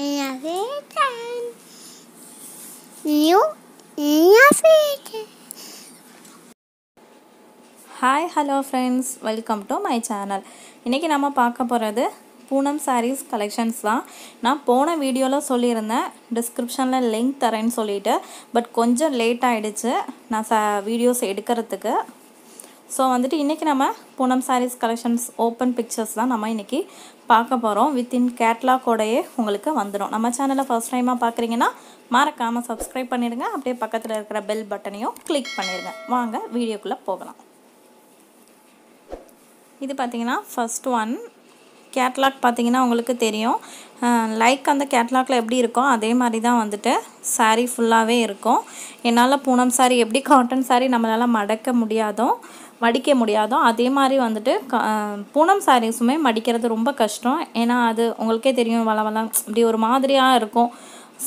Erwähnen. You erwähnen. Hi hello friends welcome to my channel இன்றைக்கி நம்ம பார்க்க போகிறது பூனம் சாரீஸ் கலெக்ஷன்ஸ் தான் நான் போன வீடியோவில் சொல்லியிருந்தேன் டிஸ்கிரிப்ஷனில் லிங்க் தரேன்னு சொல்லிவிட்டு பட் கொஞ்சம் லேட் ஆகிடுச்சு நான் ச வீடியோஸ் எடுக்கிறதுக்கு ஸோ வந்துட்டு இன்றைக்கி நம்ம Poonam sarees collections open pictures தான் நம்ம இன்றைக்கி பார்க்க போகிறோம் வித்தின் கேட்லாக்கோடையே உங்களுக்கு வந்துடும் நம்ம சேனலை ஃபஸ்ட் டைமாக பார்க்குறீங்கன்னா மறக்காமல் சப்ஸ்கிரைப் பண்ணிடுங்க அப்படியே பக்கத்தில் இருக்கிற பெல் பட்டனையும் கிளிக் பண்ணிடுங்க வாங்க வீடியோக்குள்ளே போகலாம் இது பார்த்திங்கன்னா ஃபஸ்ட் ஒன் கேட்லாக் பார்த்தீங்கன்னா உங்களுக்கு தெரியும் லைக் அந்த கேட்லாக்ல எப்படி இருக்கோ அதே மாதிரி தான் வந்துட்டு சாரீ ஃபுல்லாகவே இருக்கும் என்னால் பூனம் சாரீ எப்படி காட்டன் சாரீ நம்மளால் மடக்க முடியாதோ மடிக்க முடியாதோ அதே மாதிரி வந்துட்டு க பூனம் சாரீஸுமே மடிக்கிறது ரொம்ப கஷ்டம் ஏன்னா அது உங்களுக்கே தெரியும் வள வளம் இப்படி ஒரு மாதிரியாக இருக்கும்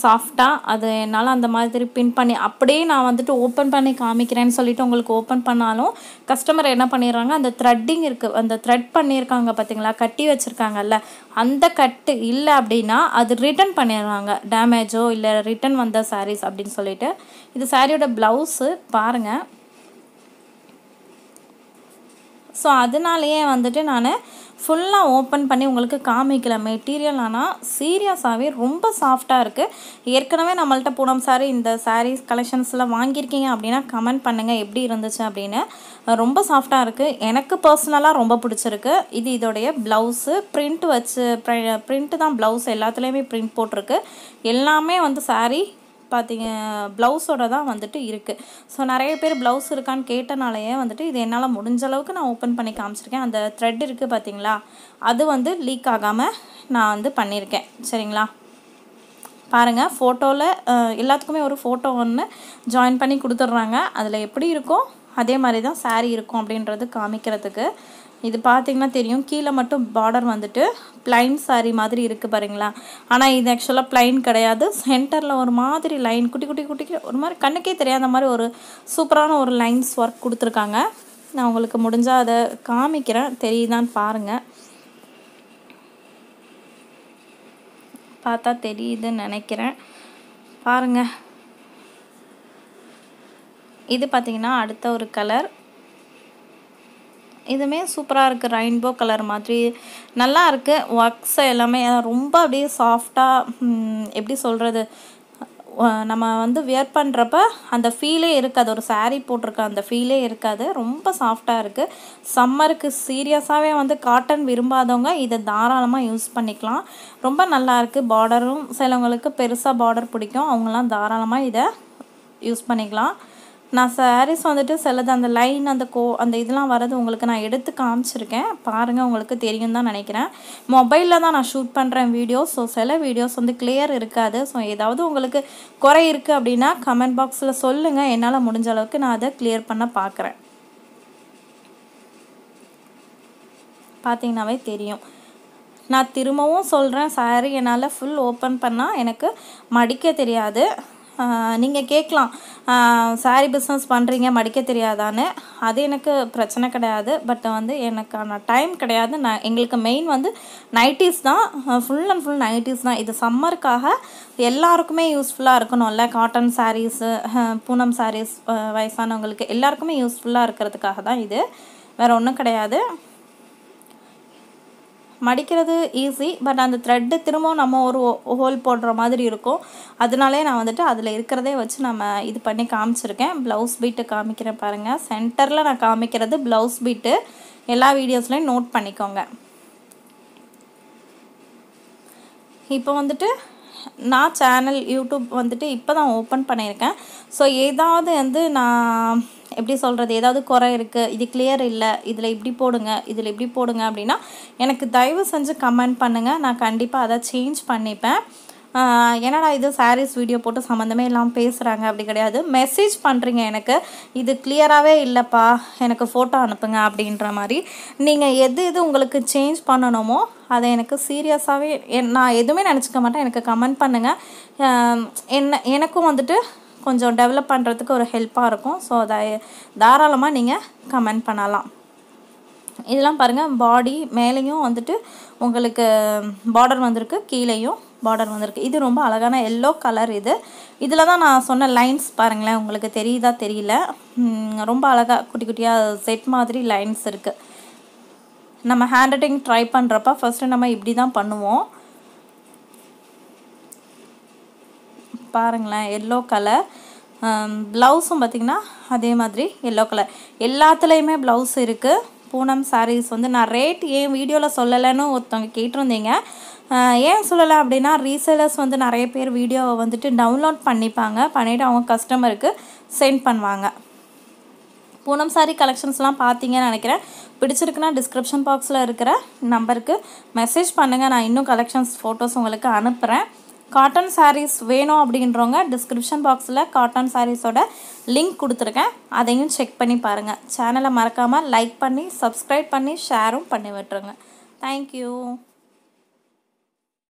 சாஃப்டாக அது என்னால் அந்த மாதிரி பின் பண்ணி அப்படியே நான் வந்துட்டு ஓப்பன் பண்ணி காமிக்கிறேன்னு சொல்லிட்டு உங்களுக்கு ஓப்பன் பண்ணாலும் கஸ்டமர் என்ன பண்ணிடுறாங்க அந்த த்ரெட்டிங் இருக்குது அந்த த்ரெட் பண்ணியிருக்காங்க பார்த்தீங்களா கட்டி வச்சுருக்காங்கல்ல அந்த கட்டு இல்லை அப்படின்னா அது ரிட்டன் பண்ணிடுறாங்க டேமேஜோ இல்லை ரிட்டன் வந்த சாரீஸ் அப்படின்னு சொல்லிட்டு இது சாரியோட ப்ளவுஸு பாருங்கள் ஸோ அதனாலேயே வந்துட்டு நான் ஃபுல்லாக ஓப்பன் பண்ணி உங்களுக்கு காமிக்கல மெட்டீரியல் ஆனால் சீரியஸாகவே ரொம்ப சாஃப்டாக இருக்குது ஏற்கனவே நம்மள்ட்ட பூனம் சாரி இந்த சாரீஸ் கலெக்ஷன்ஸில் வாங்கியிருக்கீங்க அப்படின்னா கமெண்ட் பண்ணுங்கள் எப்படி இருந்துச்சு அப்படின்னு ரொம்ப சாஃப்டாக இருக்குது எனக்கு பர்சனலாக ரொம்ப பிடிச்சிருக்கு இது இதோடைய ப்ளவுஸு பிரிண்ட் வச்சு பிரிண்ட்டு தான் ப்ளவுஸ் எல்லாத்துலேயுமே பிரிண்ட் போட்டிருக்கு எல்லாமே வந்து சாரீ பார்த்தீங்க ப்ளவுஸோட தான் வந்துட்டு இருக்குது ஸோ நிறைய பேர் ப்ளவுஸ் இருக்கான்னு கேட்டனாலேயே வந்துட்டு இது என்னால் முடிஞ்ச அளவுக்கு நான் ஓப்பன் பண்ணி காமிச்சிருக்கேன் அந்த த்ரெட் இருக்குது பார்த்தீங்களா அது வந்து லீக் ஆகாமல் நான் வந்து பண்ணியிருக்கேன் சரிங்களா பாருங்கள் ஃபோட்டோவில் எல்லாத்துக்குமே ஒரு ஃபோட்டோ ஒன்று ஜாயின் பண்ணி கொடுத்துட்றாங்க அதில் எப்படி இருக்கோ அதே மாதிரி தான் சாரீ இருக்கும் அப்படின்றது காமிக்கிறதுக்கு இது பார்த்திங்கன்னா தெரியும் கீழே மட்டும் பார்டர் வந்துட்டு பிளைன் சாரீ மாதிரி இருக்குது பாருங்களா ஆனால் இது ஆக்சுவலாக பிளைன் கிடையாது சென்டரில் ஒரு மாதிரி லைன் குட்டி குட்டி குட்டி ஒரு மாதிரி கண்ணுக்கே தெரியாத மாதிரி ஒரு சூப்பரான ஒரு லைன்ஸ் ஒர்க் கொடுத்துருக்காங்க நான் உங்களுக்கு முடிஞ்சால் அதை காமிக்கிறேன் தெரியுதான்னு பாருங்கள் பார்த்தா தெரியுதுன்னு நினைக்கிறேன் பாருங்கள் இது பார்த்திங்கன்னா அடுத்த ஒரு கலர் இதுவுமே சூப்பராக இருக்குது ரெயின்போ கலர் மாதிரி நல்லா இருக்குது ஒர்க்ஸ் எல்லாமே ரொம்ப அப்படியே சாஃப்டாக எப்படி சொல்கிறது நம்ம வந்து வியர் பண்ணுறப்ப அந்த ஃபீலே இருக்காது ஒரு சாரீ போட்டிருக்க அந்த ஃபீலே இருக்காது ரொம்ப சாஃப்டாக இருக்குது சம்மருக்கு சீரியஸாகவே வந்து காட்டன் விரும்பாதவங்க இதை தாராளமாக யூஸ் பண்ணிக்கலாம் ரொம்ப நல்லாயிருக்கு பார்டரும் சிலவங்களுக்கு பெருசாக பார்டர் பிடிக்கும் அவங்களாம் தாராளமாக இதை யூஸ் பண்ணிக்கலாம் நான் சாரீஸ் வந்துட்டு சிலது அந்த லைன் அந்த கோ அந்த இதெல்லாம் வரது உங்களுக்கு நான் எடுத்து காமிச்சிருக்கேன் பாருங்கள் உங்களுக்கு தெரியும் தான் நினைக்கிறேன் மொபைலில் தான் நான் ஷூட் பண்ணுறேன் வீடியோஸ் ஸோ சில வீடியோஸ் வந்து கிளியர் இருக்காது ஸோ ஏதாவது உங்களுக்கு குறை இருக்குது அப்படின்னா கமெண்ட் பாக்ஸில் சொல்லுங்கள் என்னால் முடிஞ்ச அளவுக்கு நான் அதை கிளியர் பண்ண பார்க்குறேன் பார்த்தீங்கன்னாவே தெரியும் நான் திரும்பவும் சொல்கிறேன் சாரி என்னால் ஃபுல் ஓப்பன் பண்ணால் எனக்கு மடிக்க தெரியாது நீங்கள் கேட்கலாம் சாரி பிஸ்னஸ் பண்ணுறீங்க மடிக்க தெரியாதான்னு அது எனக்கு பிரச்சனை கிடையாது பட் வந்து எனக்கான டைம் கிடையாது நான் எங்களுக்கு மெயின் வந்து நைட்டிஸ் தான் ஃபுல் அண்ட் ஃபுல் நைட்டிஸ் தான் இது சம்மருக்காக எல்லாருக்குமே யூஸ்ஃபுல்லாக இருக்கணும்ல காட்டன் சாரீஸு பூனம் சாரீஸ் வயசானவங்களுக்கு எல்லாருக்குமே யூஸ்ஃபுல்லாக இருக்கிறதுக்காக தான் இது வேறு ஒன்றும் கிடையாது மடிக்கிறது ஈஸி பட் அந்த த்ரெட்டு திரும்பவும் நம்ம ஒரு ஹோல் போடுற மாதிரி இருக்கும் அதனாலே நான் வந்துட்டு அதில் இருக்கிறதே வச்சு நம்ம இது பண்ணி காமிச்சிருக்கேன் ப்ளவுஸ் பீட்டு காமிக்கிறேன் பாருங்கள் சென்டரில் நான் காமிக்கிறது ப்ளவுஸ் பீட்டு எல்லா வீடியோஸ்லையும் நோட் பண்ணிக்கோங்க இப்போ வந்துட்டு நான் சேனல் யூடியூப் வந்துட்டு இப்போ தான் ஓப்பன் பண்ணியிருக்கேன் ஸோ ஏதாவது வந்து நான் எப்படி சொல்கிறது ஏதாவது குறை இருக்குது இது கிளியர் இல்லை இதில் இப்படி போடுங்க இதில் இப்படி போடுங்க அப்படின்னா எனக்கு தயவு செஞ்சு கமெண்ட் பண்ணுங்கள் நான் கண்டிப்பாக அதை சேஞ்ச் பண்ணிப்பேன் என்னடா இது சாரீஸ் வீடியோ போட்டு சம்மந்தமே இல்லாமல் பேசுகிறாங்க அப்படி கிடையாது மெசேஜ் பண்ணுறீங்க எனக்கு இது கிளியராகவே இல்லைப்பா எனக்கு ஃபோட்டோ அனுப்புங்க அப்படின்ற மாதிரி நீங்கள் எது எது உங்களுக்கு சேஞ்ச் பண்ணணுமோ அதை எனக்கு சீரியஸாகவே என் நான் எதுவுமே நினச்சிக்க மாட்டேன் எனக்கு கமெண்ட் பண்ணுங்கள் என்ன எனக்கும் வந்துட்டு கொஞ்சம் டெவலப் பண்ணுறதுக்கு ஒரு ஹெல்ப்பாக இருக்கும் ஸோ அதை தாராளமாக நீங்கள் கமெண்ட் பண்ணலாம் இதெல்லாம் பாருங்கள் பாடி மேலேயும் வந்துட்டு உங்களுக்கு பார்டர் வந்திருக்கு கீழேயும் பார்டர் வந்திருக்கு இது ரொம்ப அழகான எல்லோ கலர் இது இதில் தான் நான் சொன்ன லைன்ஸ் பாருங்களேன் உங்களுக்கு தெரியுதா தெரியல ரொம்ப அழகாக குட்டி குட்டியாக செட் மாதிரி லைன்ஸ் இருக்குது நம்ம ஹேண்ட் ரைட்டிங் ட்ரை பண்ணுறப்ப ஃபஸ்ட்டு நம்ம இப்படி தான் பண்ணுவோம் பாருங்களேன் எல்லோ கலர் ப்ளவுஸும் பார்த்திங்கன்னா அதே மாதிரி எல்லோ கலர் எல்லாத்துலேயுமே ப்ளவுஸ் இருக்குது பூனம் சாரீஸ் வந்து நான் ரேட் ஏன் வீடியோவில் சொல்லலைன்னு ஒருத்தவங்க கேட்டிருந்தீங்க ஏன் சொல்லலை அப்படின்னா ரீசேலர்ஸ் வந்து நிறைய பேர் வீடியோவை வந்துட்டு டவுன்லோட் பண்ணிப்பாங்க பண்ணிவிட்டு அவங்க கஸ்டமருக்கு சென்ட் பண்ணுவாங்க பூனம் சாரி கலெக்ஷன்ஸ்லாம் பார்த்தீங்கன்னு நினைக்கிறேன் பிடிச்சிருக்குன்னா டிஸ்கிரிப்ஷன் பாக்ஸில் இருக்கிற நம்பருக்கு மெசேஜ் பண்ணுங்கள் நான் இன்னும் கலெக்ஷன்ஸ் ஃபோட்டோஸ் உங்களுக்கு அனுப்புகிறேன் காட்டன் சாரீஸ் வேணும் அப்படின்றவங்க டிஸ்கிரிப்ஷன் பாக்ஸில் காட்டன் சாரீஸோட லிங்க் கொடுத்துருக்கேன் அதையும் செக் பண்ணி பாருங்கள் சேனலை மறக்காமல் லைக் பண்ணி சப்ஸ்கிரைப் பண்ணி ஷேரும் பண்ணி விட்டுருங்க தேங்க்யூ